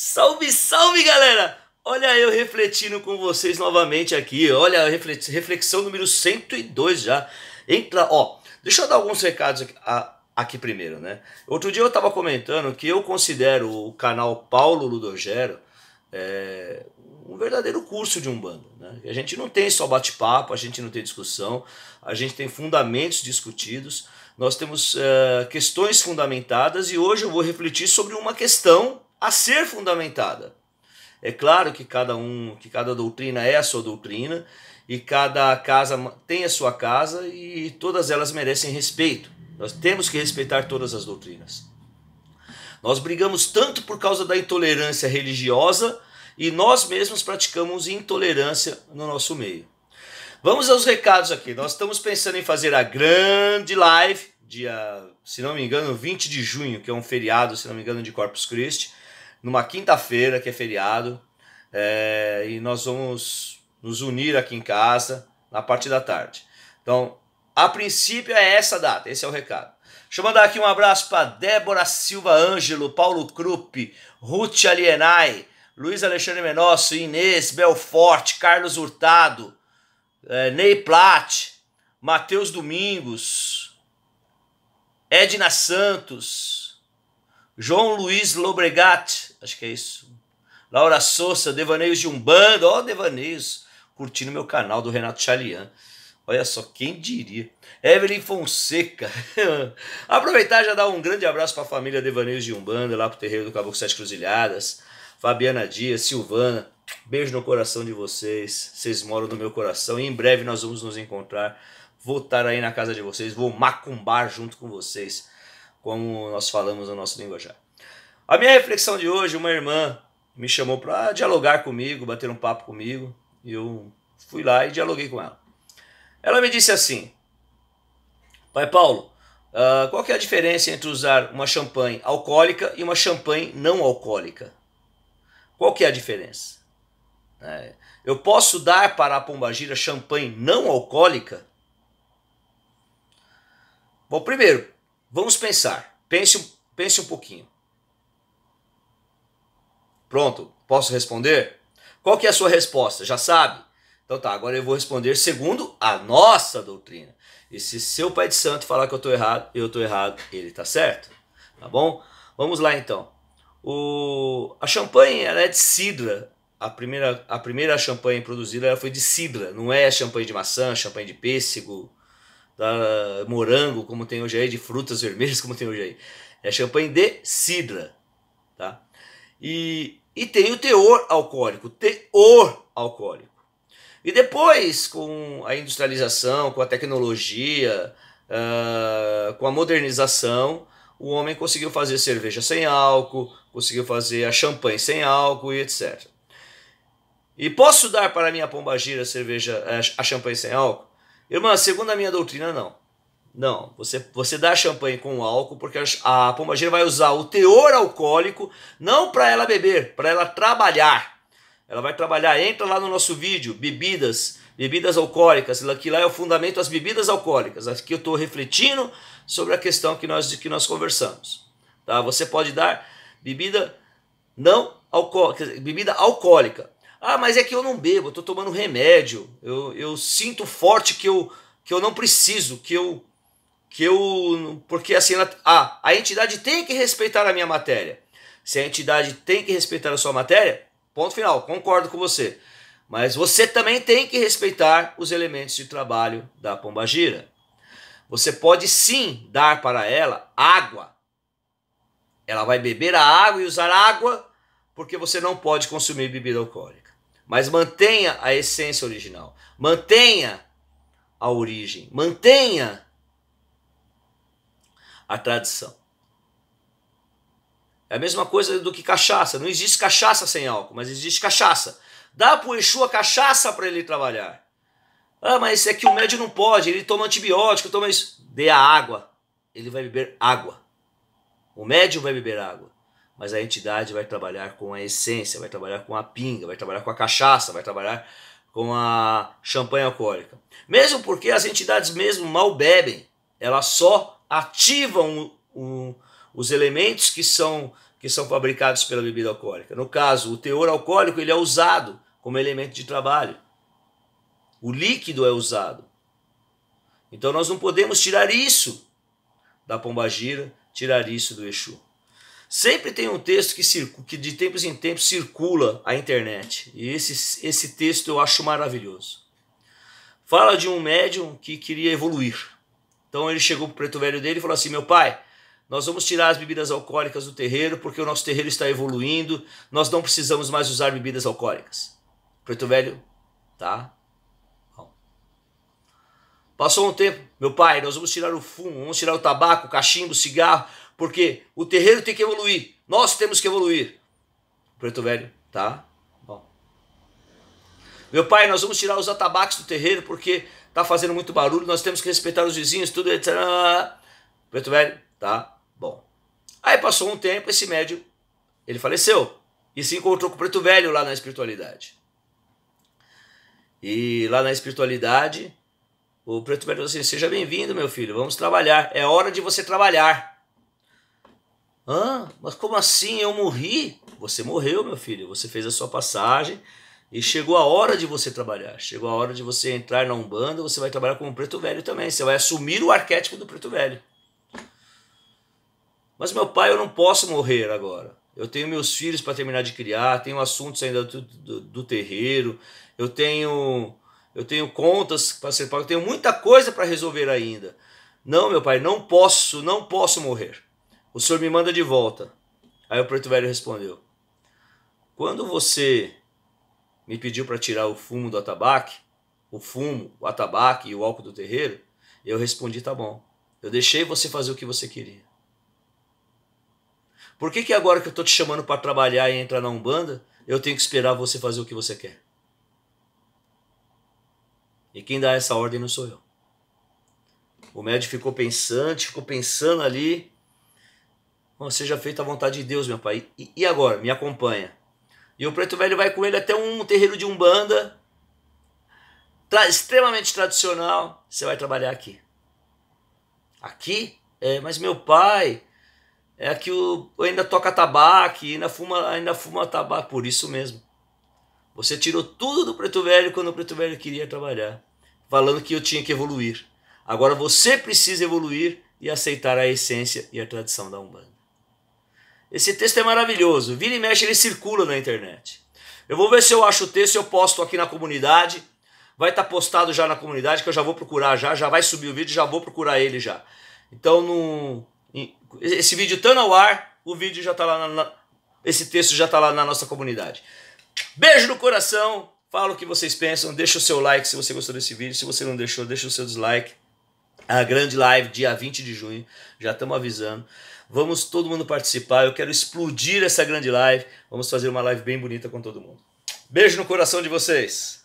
Salve, salve galera! Olha eu refletindo com vocês novamente aqui. Olha a reflexão número 102 já. Entra, ó, deixa eu dar alguns recados aqui, aqui primeiro, né? Outro dia eu estava comentando que eu considero o canal Paulo Ludogero é, um verdadeiro curso de Umbanda. Né? A gente não tem só bate-papo, a gente não tem discussão, a gente tem fundamentos discutidos, nós temos é, questões fundamentadas e hoje eu vou refletir sobre uma questão a ser fundamentada. É claro que cada um, que cada doutrina é a sua doutrina e cada casa tem a sua casa e todas elas merecem respeito. Nós temos que respeitar todas as doutrinas. Nós brigamos tanto por causa da intolerância religiosa e nós mesmos praticamos intolerância no nosso meio. Vamos aos recados aqui. Nós estamos pensando em fazer a grande live, dia, se não me engano, 20 de junho, que é um feriado, se não me engano, de Corpus Christi numa quinta-feira, que é feriado, é, e nós vamos nos unir aqui em casa na parte da tarde. Então, a princípio é essa data, esse é o recado. Deixa eu mandar aqui um abraço para Débora Silva Ângelo, Paulo Krupp, Ruth Alienay, Luiz Alexandre Menosso, Inês Belforte, Carlos Hurtado, é, Ney Platt, Matheus Domingos, Edna Santos, João Luiz Lobregat, acho que é isso. Laura Souza, Devaneios de Umbanda, ó, oh, Devaneios, curtindo meu canal do Renato Chalian. Olha só, quem diria? Evelyn Fonseca. Aproveitar e já dar um grande abraço para a família Devaneios de Umbanda, lá pro terreiro do Caboclo Sete Cruzilhadas. Fabiana Dias, Silvana, beijo no coração de vocês. Vocês moram no meu coração e em breve nós vamos nos encontrar. Vou estar aí na casa de vocês, vou macumbar junto com vocês como nós falamos no nosso linguajar. A minha reflexão de hoje, uma irmã me chamou para dialogar comigo, bater um papo comigo, e eu fui lá e dialoguei com ela. Ela me disse assim: Pai Paulo, uh, qual que é a diferença entre usar uma champanhe alcoólica e uma champanhe não alcoólica? Qual que é a diferença? É, eu posso dar para a pombagira champanhe não alcoólica? Bom, primeiro, Vamos pensar. Pense, pense um pouquinho. Pronto, posso responder? Qual que é a sua resposta? Já sabe? Então tá, agora eu vou responder segundo a nossa doutrina. E se seu pai de santo falar que eu estou errado, eu estou errado, ele está certo. Tá bom? Vamos lá então. O, a champanhe ela é de cidra. A primeira, a primeira champanhe produzida ela foi de cidra. Não é champanhe de maçã, champanhe de pêssego, da morango, como tem hoje aí, de frutas vermelhas, como tem hoje aí. É champanhe de cidra, tá? E, e tem o teor alcoólico, teor alcoólico. E depois, com a industrialização, com a tecnologia, uh, com a modernização, o homem conseguiu fazer cerveja sem álcool, conseguiu fazer a champanhe sem álcool e etc. E posso dar para minha pombagira cerveja, a champanhe sem álcool? Irmã, segundo a minha doutrina, não. Não, você, você dá champanhe com álcool, porque a, a pombageira vai usar o teor alcoólico, não para ela beber, para ela trabalhar. Ela vai trabalhar, entra lá no nosso vídeo, bebidas, bebidas alcoólicas, que lá é o fundamento das bebidas alcoólicas. Aqui eu estou refletindo sobre a questão que nós, de que nós conversamos. Tá? Você pode dar bebida não alcoólica, bebida alcoólica, ah, mas é que eu não bebo, eu tô tomando remédio. Eu, eu sinto forte que eu, que eu não preciso, que eu. Que eu. Porque assim, a ah, a entidade tem que respeitar a minha matéria. Se a entidade tem que respeitar a sua matéria, ponto final, concordo com você. Mas você também tem que respeitar os elementos de trabalho da pombagira. Você pode sim dar para ela água. Ela vai beber a água e usar água porque você não pode consumir bebida alcoólica mas mantenha a essência original, mantenha a origem, mantenha a tradição. É a mesma coisa do que cachaça. Não existe cachaça sem álcool, mas existe cachaça. Dá para o Exu a cachaça para ele trabalhar. Ah, mas é que o médico não pode, ele toma antibiótico, toma isso. Dê a água. Ele vai beber água. O médium vai beber água mas a entidade vai trabalhar com a essência, vai trabalhar com a pinga, vai trabalhar com a cachaça, vai trabalhar com a champanhe alcoólica. Mesmo porque as entidades mesmo mal bebem, elas só ativam o, o, os elementos que são, que são fabricados pela bebida alcoólica. No caso, o teor alcoólico ele é usado como elemento de trabalho. O líquido é usado. Então nós não podemos tirar isso da pombagira, tirar isso do Exu. Sempre tem um texto que, que de tempos em tempos circula a internet. E esse, esse texto eu acho maravilhoso. Fala de um médium que queria evoluir. Então ele chegou para o preto velho dele e falou assim: Meu pai, nós vamos tirar as bebidas alcoólicas do terreiro porque o nosso terreiro está evoluindo, nós não precisamos mais usar bebidas alcoólicas. Preto velho, tá? Bom. Passou um tempo, meu pai, nós vamos tirar o fumo, vamos tirar o tabaco, o cachimbo, o cigarro, porque o terreiro tem que evoluir, nós temos que evoluir. Preto Velho, tá? Bom. Meu pai, nós vamos tirar os atabaques do terreiro porque tá fazendo muito barulho, nós temos que respeitar os vizinhos, tudo, etc. Preto Velho, tá? Bom. Aí passou um tempo, esse médium, ele faleceu e se encontrou com o Preto Velho lá na espiritualidade. E lá na espiritualidade, o Preto Velho falou assim: Seja bem-vindo, meu filho, vamos trabalhar. É hora de você trabalhar. Hã? Mas como assim eu morri? Você morreu, meu filho. Você fez a sua passagem e chegou a hora de você trabalhar. Chegou a hora de você entrar na Umbanda, você vai trabalhar como preto velho também. Você vai assumir o arquétipo do preto velho. Mas meu pai, eu não posso morrer agora. Eu tenho meus filhos para terminar de criar, tenho assuntos ainda do, do, do terreiro, eu tenho eu tenho contas para ser pago, tenho muita coisa para resolver ainda. Não, meu pai, não posso, não posso morrer. O senhor me manda de volta. Aí o preto velho respondeu: Quando você me pediu para tirar o fumo do atabaque, o fumo, o atabaque e o álcool do terreiro, eu respondi: Tá bom. Eu deixei você fazer o que você queria. Por que, que agora que eu estou te chamando para trabalhar e entrar na Umbanda, eu tenho que esperar você fazer o que você quer? E quem dá essa ordem não sou eu. O médico ficou pensante, ficou pensando ali seja feita a vontade de Deus, meu pai. E, e agora? Me acompanha. E o preto velho vai com ele até um terreiro de umbanda, tra extremamente tradicional. Você vai trabalhar aqui. Aqui? É, mas meu pai, é que o, ainda toca tabaco, ainda fuma, ainda fuma tabaco, por isso mesmo. Você tirou tudo do preto velho quando o preto velho queria trabalhar, falando que eu tinha que evoluir. Agora você precisa evoluir e aceitar a essência e a tradição da Umbanda. Esse texto é maravilhoso. Vira e mexe, ele circula na internet. Eu vou ver se eu acho o texto, eu posto aqui na comunidade. Vai estar tá postado já na comunidade, que eu já vou procurar já, já vai subir o vídeo, já vou procurar ele já. Então, no, esse vídeo está no ar, o vídeo já está lá, na, esse texto já está lá na nossa comunidade. Beijo no coração, fala o que vocês pensam, deixa o seu like se você gostou desse vídeo, se você não deixou, deixa o seu dislike. A grande live, dia 20 de junho, já estamos avisando. Vamos todo mundo participar. Eu quero explodir essa grande live. Vamos fazer uma live bem bonita com todo mundo. Beijo no coração de vocês.